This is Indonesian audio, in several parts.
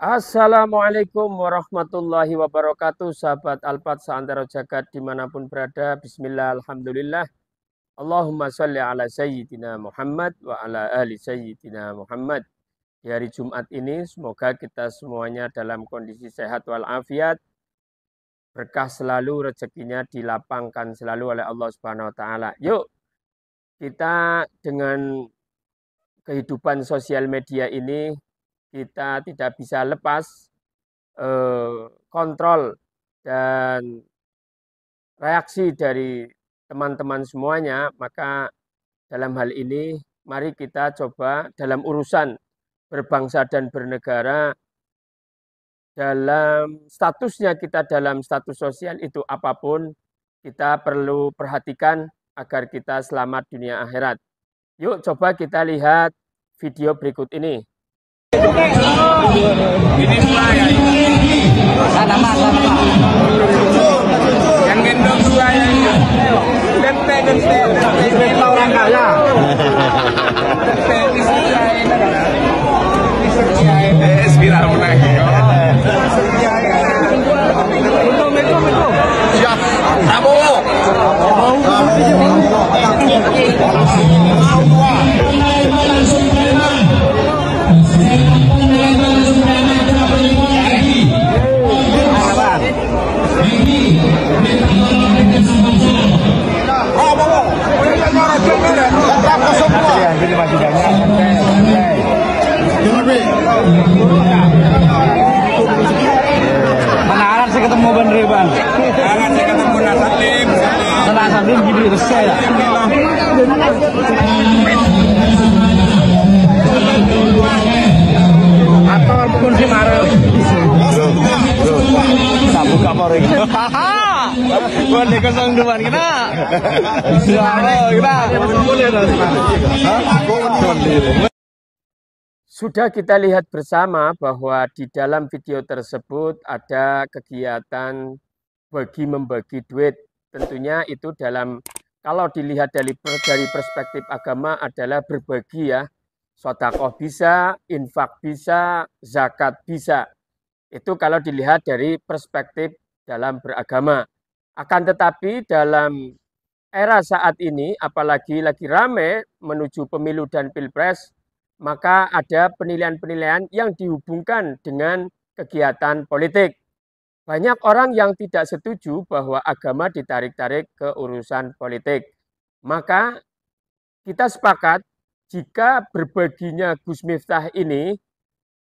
Assalamualaikum warahmatullahi wabarakatuh Sahabat Alpat seantero jagat dimanapun berada Bismillah Alhamdulillah Allahumma salli ala Sayyidina Muhammad Wa ala ahli Sayyidina Muhammad Di hari Jumat ini Semoga kita semuanya dalam kondisi sehat walafiat Berkah selalu rezekinya dilapangkan selalu oleh Allah Subhanahu Wa Taala. Yuk kita dengan kehidupan sosial media ini kita tidak bisa lepas eh, kontrol dan reaksi dari teman-teman semuanya, maka dalam hal ini mari kita coba dalam urusan berbangsa dan bernegara dalam statusnya kita dalam status sosial itu apapun kita perlu perhatikan agar kita selamat dunia akhirat. Yuk coba kita lihat video berikut ini. Yang gendong dua yang genteng genteng genteng orang kaya. Sudah kita lihat bersama bahwa di dalam video tersebut ada kegiatan bagi membagi duit. Tentunya itu dalam kalau dilihat dari, dari perspektif agama adalah berbagi ya. Sodakoh bisa, infak bisa, zakat bisa. Itu kalau dilihat dari perspektif dalam beragama. Akan tetapi dalam era saat ini, apalagi lagi rame menuju pemilu dan pilpres, maka ada penilaian-penilaian yang dihubungkan dengan kegiatan politik. Banyak orang yang tidak setuju bahwa agama ditarik-tarik ke urusan politik. Maka kita sepakat jika berbaginya Gus Miftah ini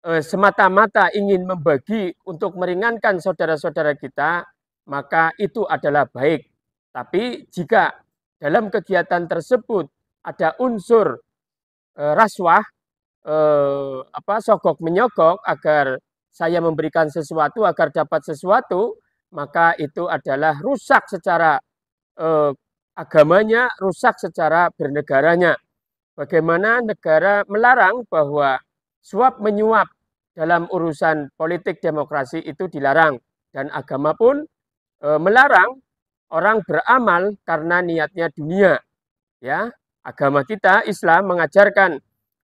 eh, semata-mata ingin membagi untuk meringankan saudara-saudara kita, maka itu adalah baik. Tapi jika dalam kegiatan tersebut ada unsur eh, rasuah, eh, apa sogok menyogok agar saya memberikan sesuatu agar dapat sesuatu, maka itu adalah rusak secara eh, agamanya, rusak secara bernegaranya. Bagaimana negara melarang bahwa suap menyuap dalam urusan politik demokrasi itu dilarang dan agama pun e, melarang orang beramal karena niatnya dunia. Ya, agama kita Islam mengajarkan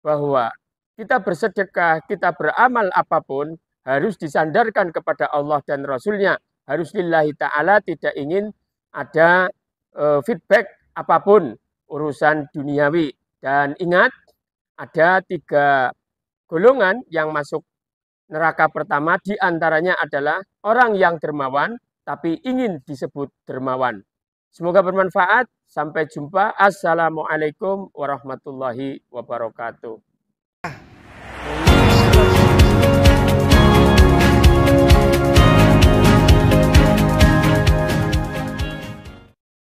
bahwa kita bersedekah, kita beramal apapun harus disandarkan kepada Allah dan Rasulnya. Harus lillahi ta'ala tidak ingin ada e, feedback apapun urusan duniawi. Dan ingat, ada tiga golongan yang masuk neraka pertama. Di antaranya adalah orang yang dermawan, tapi ingin disebut dermawan. Semoga bermanfaat. Sampai jumpa. Assalamualaikum warahmatullahi wabarakatuh.